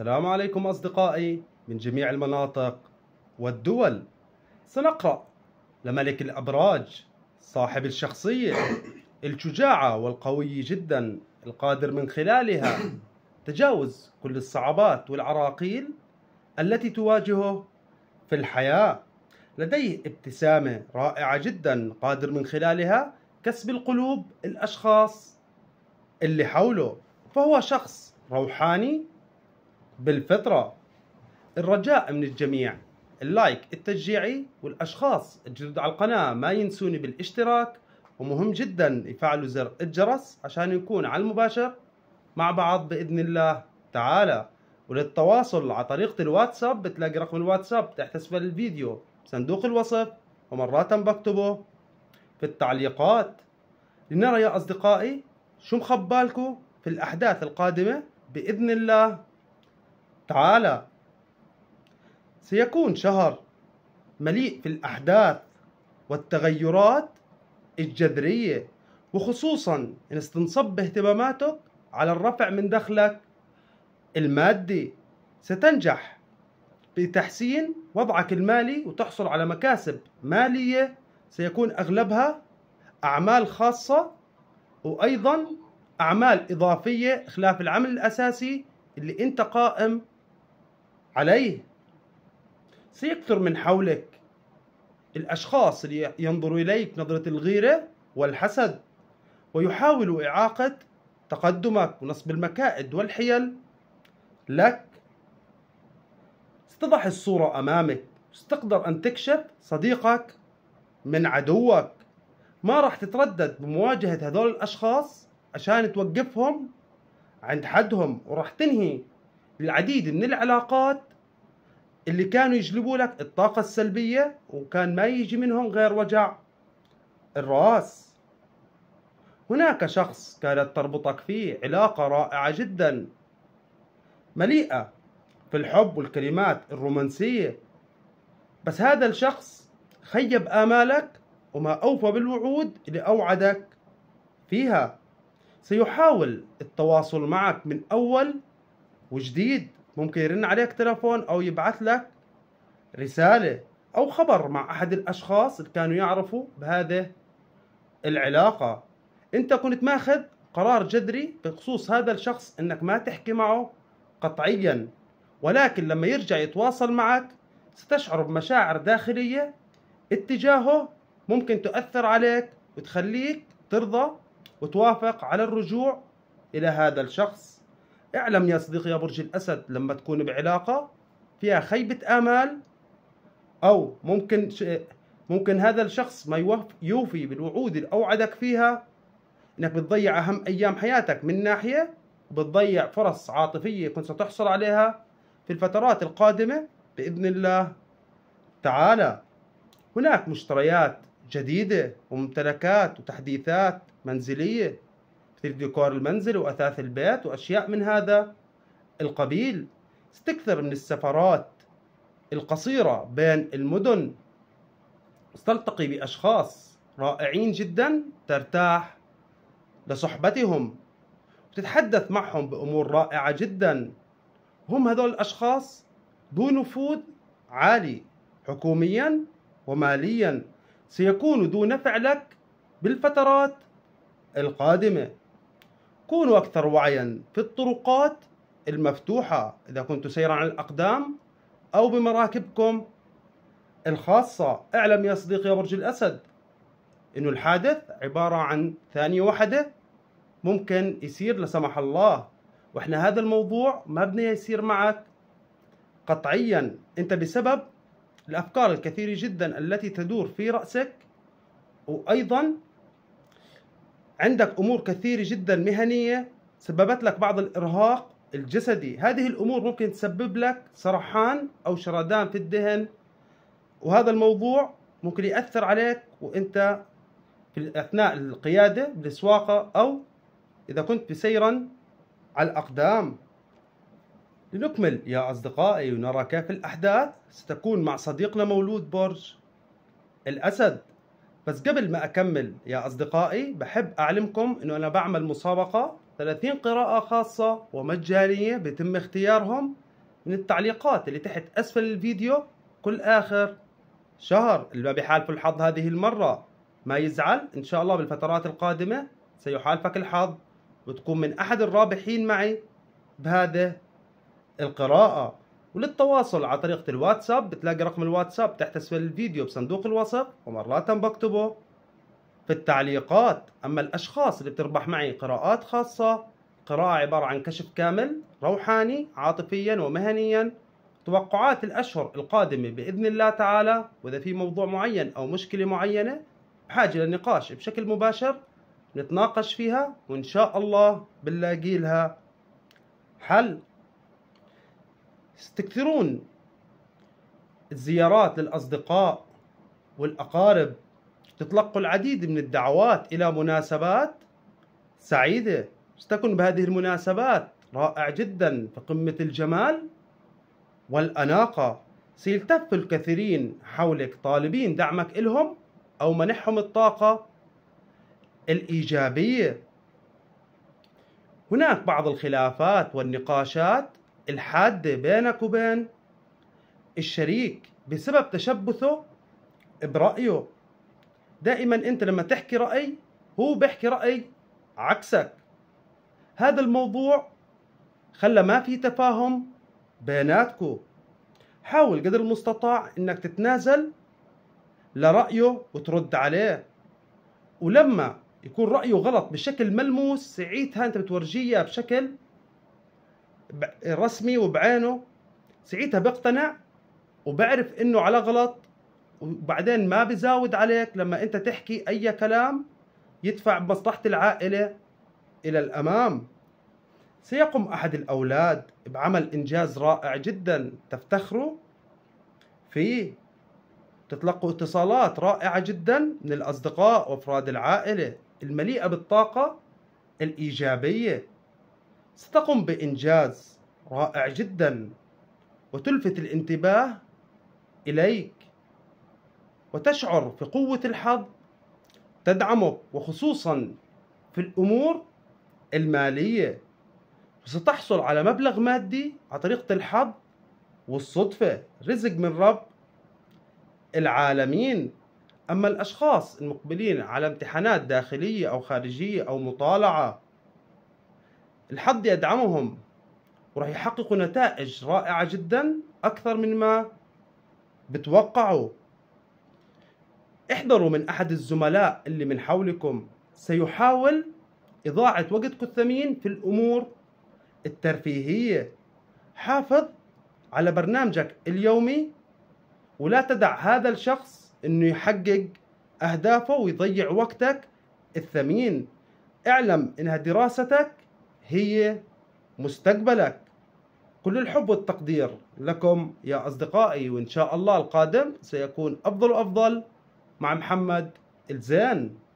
السلام عليكم أصدقائي من جميع المناطق والدول سنقرأ لملك الأبراج صاحب الشخصية الشجاعة والقوي جدا القادر من خلالها تجاوز كل الصعبات والعراقيل التي تواجهه في الحياة لديه ابتسامة رائعة جدا قادر من خلالها كسب القلوب الأشخاص اللي حوله فهو شخص روحاني بالفطرة الرجاء من الجميع اللايك التشجيعي والأشخاص الجدد على القناة ما ينسوني بالاشتراك ومهم جدا يفعلوا زر الجرس عشان يكون على المباشر مع بعض بإذن الله تعالى وللتواصل على طريقة الواتساب بتلاقي رقم الواتساب تحت أسفل الفيديو صندوق الوصف ومرات بكتبه في التعليقات لنرى يا أصدقائي شو مخبالكو في الأحداث القادمة بإذن الله تعالى سيكون شهر مليء في الأحداث والتغيرات الجذرية وخصوصا إن استنصب اهتماماتك على الرفع من دخلك المادي ستنجح بتحسين وضعك المالي وتحصل على مكاسب مالية سيكون أغلبها أعمال خاصة وأيضا أعمال إضافية خلاف العمل الأساسي اللي أنت قائم عليه سيكثر من حولك الأشخاص اللي ينظروا إليك نظرة الغيرة والحسد ويحاولوا إعاقة تقدمك ونصب المكائد والحيل لك ستضح الصورة أمامك ستقدر أن تكشف صديقك من عدوك ما راح تتردد بمواجهة هذول الأشخاص عشان توقفهم عند حدهم وراح تنهي العديد من العلاقات اللي كانوا يجلبوا لك الطاقة السلبية وكان ما يجي منهم غير وجع الرأس هناك شخص كانت تربطك فيه علاقة رائعة جدا مليئة في الحب والكلمات الرومانسية بس هذا الشخص خيب آمالك وما أوفى بالوعود اللي أوعدك فيها سيحاول التواصل معك من أول وجديد ممكن يرن عليك تلفون او يبعث لك رساله او خبر مع احد الاشخاص اللي كانوا يعرفوا بهذه العلاقه انت كنت ماخذ قرار جذري بخصوص هذا الشخص انك ما تحكي معه قطعيا ولكن لما يرجع يتواصل معك ستشعر بمشاعر داخليه اتجاهه ممكن تؤثر عليك وتخليك ترضى وتوافق على الرجوع الى هذا الشخص اعلم يا صديقي يا برج الأسد لما تكون بعلاقة فيها خيبة آمال أو ممكن ممكن هذا الشخص ما يوفي بالوعود اللي أوعدك فيها إنك بتضيع أهم أيام حياتك من ناحية وبتضيع فرص عاطفية كنت ستحصل عليها في الفترات القادمة بإذن الله تعالى هناك مشتريات جديدة وممتلكات وتحديثات منزلية مثل ديكور المنزل وأثاث البيت وأشياء من هذا القبيل استكثر من السفرات القصيرة بين المدن استلتقي بأشخاص رائعين جدا ترتاح لصحبتهم وتتحدث معهم بأمور رائعة جدا هم هذول الأشخاص ذو نفوذ عالي حكوميا وماليا سيكون ذو نفع لك بالفترات القادمة كونوا أكثر وعيا في الطرقات المفتوحة إذا كنتوا سيرا على الأقدام أو بمراكبكم الخاصة اعلم يا صديقي يا برج الأسد إنه الحادث عبارة عن ثانية واحدة ممكن يصير لا سمح الله وإحنا هذا الموضوع ما بدنا يصير معك قطعيا أنت بسبب الأفكار الكثيرة جدا التي تدور في رأسك وأيضا عندك امور كثيره جدا مهنيه سببت لك بعض الارهاق الجسدي هذه الامور ممكن تسبب لك سرحان او شردان في الدهن وهذا الموضوع ممكن ياثر عليك وانت في اثناء القياده بالسواقه او اذا كنت بسيرا على الاقدام لنكمل يا أصدقائي ونرى كيف الأحداث ستكون مع صديقنا مولود برج الأسد بس قبل ما أكمل يا أصدقائي بحب أعلمكم أنه أنا بعمل مسابقة 30 قراءة خاصة ومجانية بيتم اختيارهم من التعليقات اللي تحت أسفل الفيديو كل آخر شهر اللي ما بيحالفه الحظ هذه المرة ما يزعل إن شاء الله بالفترات القادمة سيحالفك الحظ وتكون من أحد الرابحين معي بهذه القراءة وللتواصل على طريقة الواتساب بتلاقي رقم الواتساب تحت اسفل الفيديو بصندوق الوصف ومرات بكتبه في التعليقات أما الأشخاص اللي بتربح معي قراءات خاصة قراءة عبارة عن كشف كامل روحاني عاطفيا ومهنيا توقعات الأشهر القادمة بإذن الله تعالى وإذا في موضوع معين أو مشكلة معينة بحاجة للنقاش بشكل مباشر نتناقش فيها وإن شاء الله بنلاقي لها حل تكثرون الزيارات للأصدقاء والأقارب تتلقوا العديد من الدعوات إلى مناسبات سعيدة تكن بهذه المناسبات رائع جدا في قمة الجمال والأناقة سيلتف الكثيرين حولك طالبين دعمك إلهم أو منحهم الطاقة الإيجابية هناك بعض الخلافات والنقاشات الحادة بينك وبين الشريك بسبب تشبثه برأيه دائما انت لما تحكي رأي هو بيحكي رأي عكسك هذا الموضوع خلى ما في تفاهم بيناتكو حاول قدر المستطاع انك تتنازل لرأيه وترد عليه ولما يكون رأيه غلط بشكل ملموس ساعتها انت بتورجيه بشكل رسمي وبعينه ساعتها بقتنع وبعرف انه على غلط وبعدين ما بزاود عليك لما انت تحكي اي كلام يدفع مصلحة العائلة الى الامام سيقوم احد الاولاد بعمل انجاز رائع جدا تفتخروا فيه تتلقوا اتصالات رائعة جدا من الاصدقاء وافراد العائلة المليئة بالطاقة الايجابية ستقوم بإنجاز رائع جدا وتلفت الانتباه إليك وتشعر في قوة الحظ تدعمك وخصوصا في الأمور المالية وستحصل على مبلغ مادي على طريقة الحظ والصدفة رزق من رب العالمين أما الأشخاص المقبلين على امتحانات داخلية أو خارجية أو مطالعة الحظ يدعمهم وراح يحققوا نتائج رائعة جدا أكثر من ما بتوقعوا احذروا من أحد الزملاء اللي من حولكم سيحاول إضاعة وقتكم الثمين في الأمور الترفيهية حافظ على برنامجك اليومي ولا تدع هذا الشخص انه يحقق اهدافه ويضيع وقتك الثمين اعلم انها دراستك هي مستقبلك كل الحب والتقدير لكم يا أصدقائي وإن شاء الله القادم سيكون أفضل وأفضل مع محمد الزين